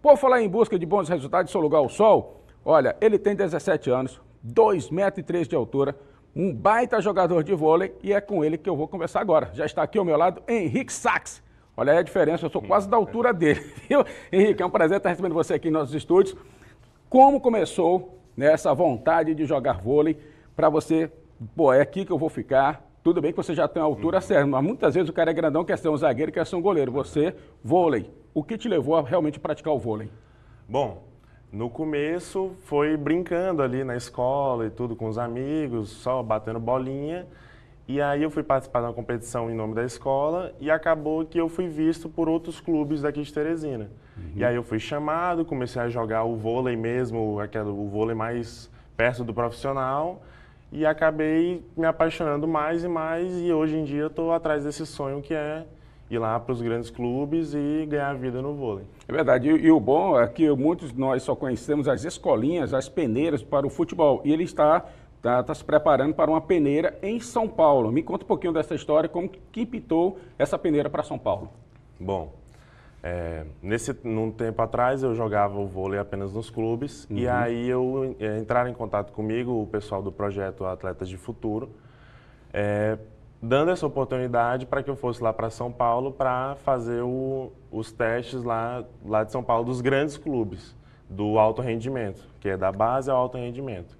Por falar em busca de bons resultados, seu lugar ao sol, olha, ele tem 17 anos, 2,3 metros de altura, um baita jogador de vôlei e é com ele que eu vou conversar agora. Já está aqui ao meu lado Henrique Sachs. Olha aí é a diferença, eu sou quase da altura dele, viu? Henrique, é um prazer estar recebendo você aqui em nossos estúdios. Como começou né, essa vontade de jogar vôlei para você, pô, é aqui que eu vou ficar, tudo bem que você já tem a altura uhum. certa, mas muitas vezes o cara é grandão, quer ser um zagueiro, quer ser um goleiro. Você, vôlei, o que te levou a realmente praticar o vôlei? Bom, no começo foi brincando ali na escola e tudo com os amigos, só batendo bolinha. E aí eu fui participar de uma competição em nome da escola e acabou que eu fui visto por outros clubes daqui de Teresina. Uhum. E aí eu fui chamado, comecei a jogar o vôlei mesmo, aquele, o vôlei mais perto do profissional. E acabei me apaixonando mais e mais e hoje em dia estou atrás desse sonho que é ir lá para os grandes clubes e ganhar vida no vôlei. É verdade. E, e, o bom é que muitos nós só conhecemos as escolinhas, as peneiras para o futebol. E ele está, está, tá se preparando para uma peneira em São Paulo. Me conta um pouquinho dessa história, como que pitou essa peneira para São Paulo. Bom, é, nesse num tempo atrás eu jogava o vôlei apenas nos clubes uhum. e aí eu é, entraram em contato comigo o pessoal do projeto Atletas de Futuro é, dando essa oportunidade para que eu fosse lá para São Paulo para fazer o, os testes lá, lá de São Paulo dos grandes clubes, do alto rendimento, que é da base ao alto rendimento.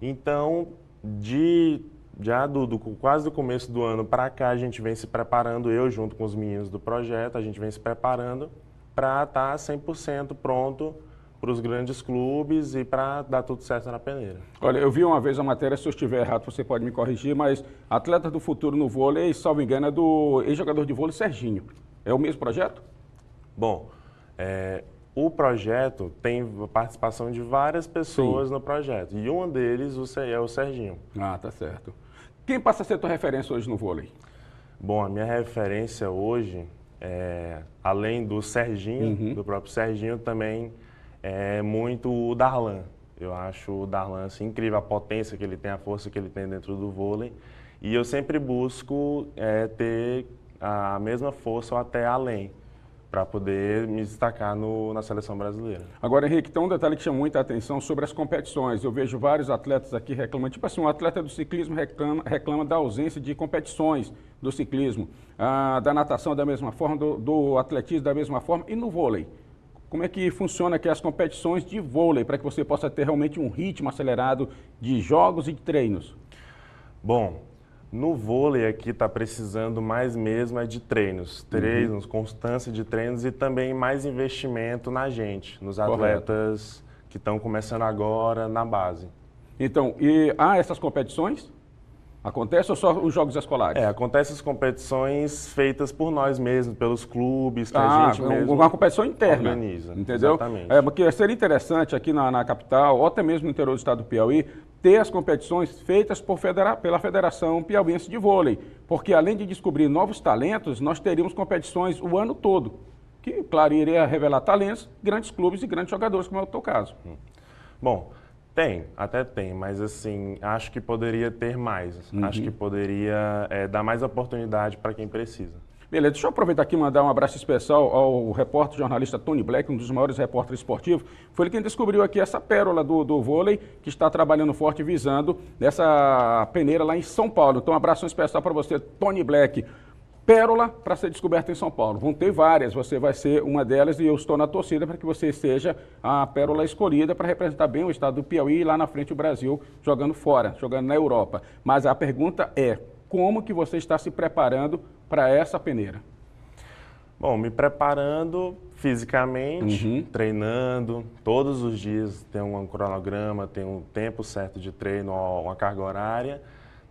Então, de, já do, do quase do começo do ano para cá, a gente vem se preparando, eu junto com os meninos do projeto, a gente vem se preparando para estar tá 100% pronto para os grandes clubes e para dar tudo certo na peneira. Olha, eu vi uma vez a matéria, se eu estiver errado você pode me corrigir, mas atleta do futuro no vôlei, salvo engano, é do ex-jogador de vôlei Serginho. É o mesmo projeto? Bom, é, o projeto tem participação de várias pessoas Sim. no projeto e um deles é o Serginho. Ah, tá certo. Quem passa a ser tua referência hoje no vôlei? Bom, a minha referência hoje, é, além do Serginho, uhum. do próprio Serginho, também é muito o Darlan. Eu acho o Darlan assim, incrível a potência que ele tem, a força que ele tem dentro do vôlei. E eu sempre busco é, ter a mesma força ou até além para poder me destacar no, na seleção brasileira. Agora, Henrique, tem um detalhe que chama muita atenção sobre as competições. Eu vejo vários atletas aqui reclamando, tipo assim, um atleta do ciclismo reclama, reclama da ausência de competições do ciclismo, ah, da natação da mesma forma, do, do atletismo da mesma forma e no vôlei como é que funciona aqui as competições de vôlei para que você possa ter realmente um ritmo acelerado de jogos e de treinos? Bom, no vôlei aqui está precisando mais mesmo é de treinos, uhum. treinos, uhum. constância de treinos e também mais investimento na gente, nos Correto. atletas que estão começando agora na base. Então, e há essas competições? Acontece ou só os jogos escolares? É, acontecem as competições feitas por nós mesmos, pelos clubes, que ah, a gente é mesmo uma competição interna, organiza, entendeu? Exatamente. É, porque seria interessante aqui na, na capital, ou até mesmo no interior do estado do Piauí, ter as competições feitas por federa pela Federação Piauiense de Vôlei, porque além de descobrir novos talentos, nós teríamos competições o ano todo, que, claro, iria revelar talentos, grandes clubes e grandes jogadores, como é o teu caso. Hum. Bom, tem, até tem, mas assim, acho que poderia ter mais. Assim. Uhum. Acho que poderia é, dar mais oportunidade para quem precisa. Beleza, deixa eu aproveitar aqui e mandar um abraço especial ao repórter jornalista Tony Black, um dos maiores repórteres esportivos. Foi ele quem descobriu aqui essa pérola do, do vôlei, que está trabalhando forte visando essa peneira lá em São Paulo. Então, um abraço especial para você, Tony Black pérola para ser descoberta em São Paulo. Vão ter várias, você vai ser uma delas e eu estou na torcida para que você seja a pérola escolhida para representar bem o estado do Piauí e lá na frente o Brasil jogando fora, jogando na Europa. Mas a pergunta é, como que você está se preparando para essa peneira? Bom, me preparando fisicamente, uhum. treinando todos os dias, tem um cronograma, tem um tempo certo de treino, uma carga horária,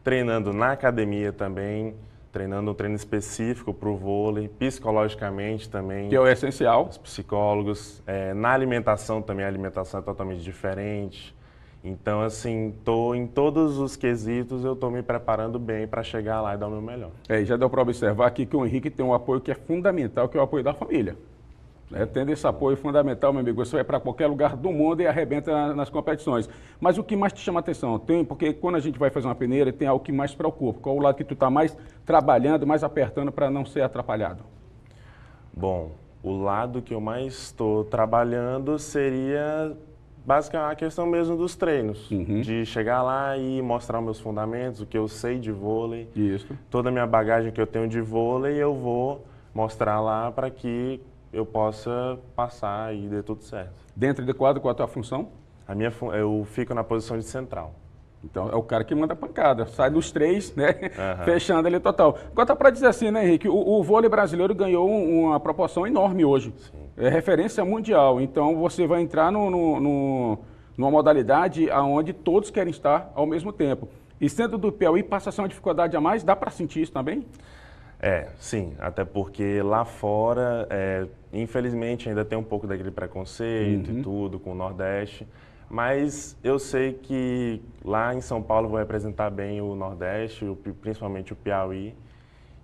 treinando na academia também, treinando um treino específico para o vôlei, psicologicamente também. Que é o essencial. Os psicólogos. É, na alimentação também, a alimentação é totalmente diferente. Então, assim, tô em todos os quesitos, eu estou me preparando bem para chegar lá e dar o meu melhor. É, já deu para observar aqui que o Henrique tem um apoio que é fundamental, que é o apoio da família. É, tendo esse apoio fundamental, meu amigo, você vai para qualquer lugar do mundo e arrebenta nas competições. Mas o que mais te chama a atenção? Tem, porque quando a gente vai fazer uma peneira, tem algo que mais preocupa. Qual o lado que tu está mais trabalhando, mais apertando para não ser atrapalhado? Bom, o lado que eu mais estou trabalhando seria basicamente a questão mesmo dos treinos. Uhum. De chegar lá e mostrar meus fundamentos, o que eu sei de vôlei. Isso. Toda a minha bagagem que eu tenho de vôlei, eu vou mostrar lá para que eu possa passar e dê tudo certo. Dentro de quadro, qual é a tua função? A minha fun... eu fico na posição de central. Então é o cara que manda a pancada, sai dos três, né? Uhum. Fechando ali total. Agora tá para dizer assim, né, Henrique? O, o, vôlei brasileiro ganhou uma proporção enorme hoje. Sim. É referência mundial. Então você vai entrar no, no, no, numa modalidade onde todos querem estar ao mesmo tempo. E sendo do Piauí, passa a ser uma dificuldade a mais? Dá para sentir isso também? Tá é, sim, até porque lá fora, é, infelizmente, ainda tem um pouco daquele preconceito uhum. e tudo com o Nordeste, mas eu sei que lá em São Paulo vou representar bem o Nordeste, principalmente o Piauí,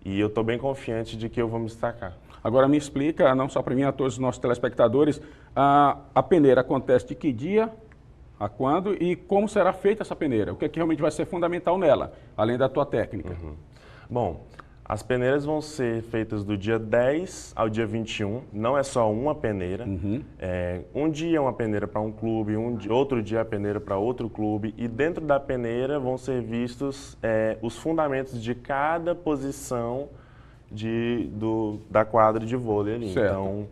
e eu estou bem confiante de que eu vou me destacar. Agora me explica, não só para mim, a todos os nossos telespectadores, a, a peneira acontece de que dia, a quando e como será feita essa peneira? O que, é que realmente vai ser fundamental nela, além da tua técnica? Uhum. Bom, as peneiras vão ser feitas do dia 10 ao dia 21, não é só uma peneira. Uhum. É, um dia é uma peneira para um clube, um, outro dia é a peneira para outro clube. E dentro da peneira vão ser vistos é, os fundamentos de cada posição de, do, da quadra de vôlei ali. Certo. Então,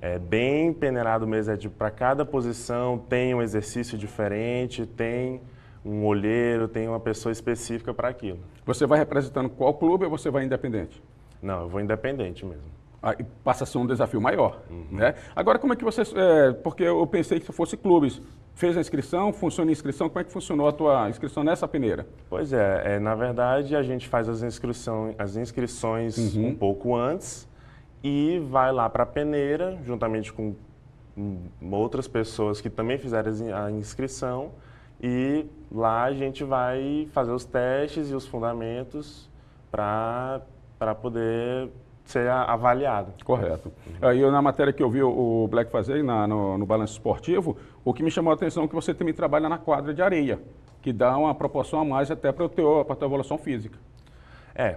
é bem peneirado mesmo, é para cada posição tem um exercício diferente, tem um olheiro, tem uma pessoa específica para aquilo. Você vai representando qual clube ou você vai independente? Não, eu vou independente mesmo. Aí ah, passa a ser um desafio maior, uhum. né? Agora, como é que você... É, porque eu pensei que fosse clubes. Fez a inscrição, funciona a inscrição, como é que funcionou a tua inscrição nessa peneira? Pois é, é na verdade a gente faz as, inscrição, as inscrições uhum. um pouco antes e vai lá para a peneira, juntamente com hum, outras pessoas que também fizeram a inscrição, e lá a gente vai fazer os testes e os fundamentos para poder ser avaliado. Correto. Aí eu, na matéria que eu vi o Black fazer na, no, no balanço esportivo, o que me chamou a atenção é que você também trabalha na quadra de areia, que dá uma proporção a mais até para a tua evolução física. É.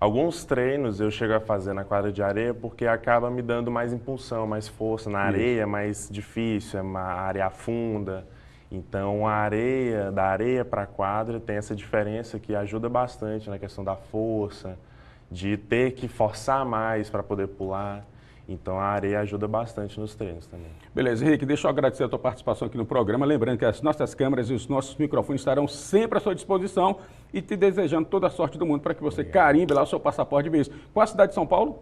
Alguns treinos eu chego a fazer na quadra de areia porque acaba me dando mais impulsão, mais força na areia, Isso. mais difícil, é uma área funda. Então, a areia, da areia para a quadra, tem essa diferença que ajuda bastante na questão da força, de ter que forçar mais para poder pular. Então a areia ajuda bastante nos treinos também. Beleza, Henrique, deixa eu agradecer a tua participação aqui no programa. Lembrando que as nossas câmeras e os nossos microfones estarão sempre à sua disposição e te desejando toda a sorte do mundo para que você Obrigado. carimbe lá o seu passaporte de vez. Qual a cidade de São Paulo?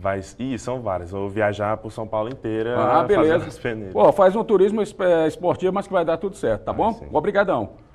Vai, e são várias. Vou viajar por São Paulo inteira. Ah, beleza. Pô, faz um turismo é, esportivo, mas que vai dar tudo certo, tá ah, bom? Sim. Obrigadão.